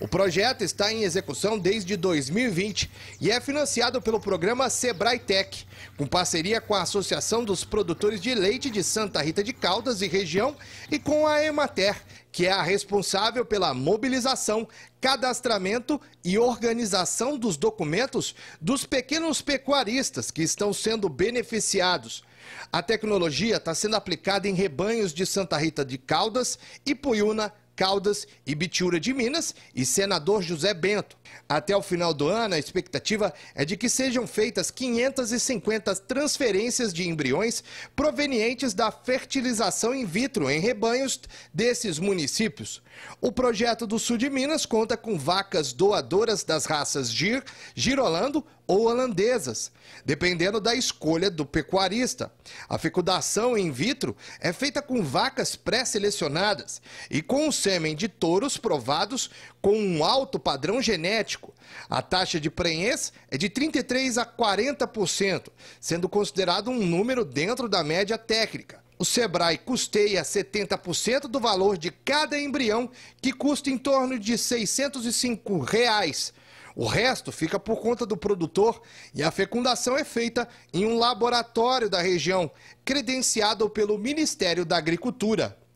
O projeto está em execução desde 2020 e é financiado pelo programa Sebrae Tech, com parceria com a Associação dos Produtores de Leite de Santa Rita de Caldas e região e com a Emater, que é a responsável pela mobilização, cadastramento e organização dos documentos dos pequenos pecuaristas que estão sendo beneficiados. A tecnologia está sendo aplicada em rebanhos de Santa Rita de Caldas, Ipuiuna, Caldas e Bitiura de Minas e senador José Bento. Até o final do ano, a expectativa é de que sejam feitas 550 transferências de embriões provenientes da fertilização in vitro em rebanhos desses municípios. O projeto do sul de Minas conta com vacas doadoras das raças Gir, Girolando ou holandesas, dependendo da escolha do pecuarista. A fecundação in vitro é feita com vacas pré-selecionadas e com o sêmen de touros provados com um alto padrão genético. A taxa de prenhez é de 33% a 40%, sendo considerado um número dentro da média técnica. O Sebrae custeia 70% do valor de cada embrião, que custa em torno de R$ 605. Reais. O resto fica por conta do produtor e a fecundação é feita em um laboratório da região, credenciado pelo Ministério da Agricultura.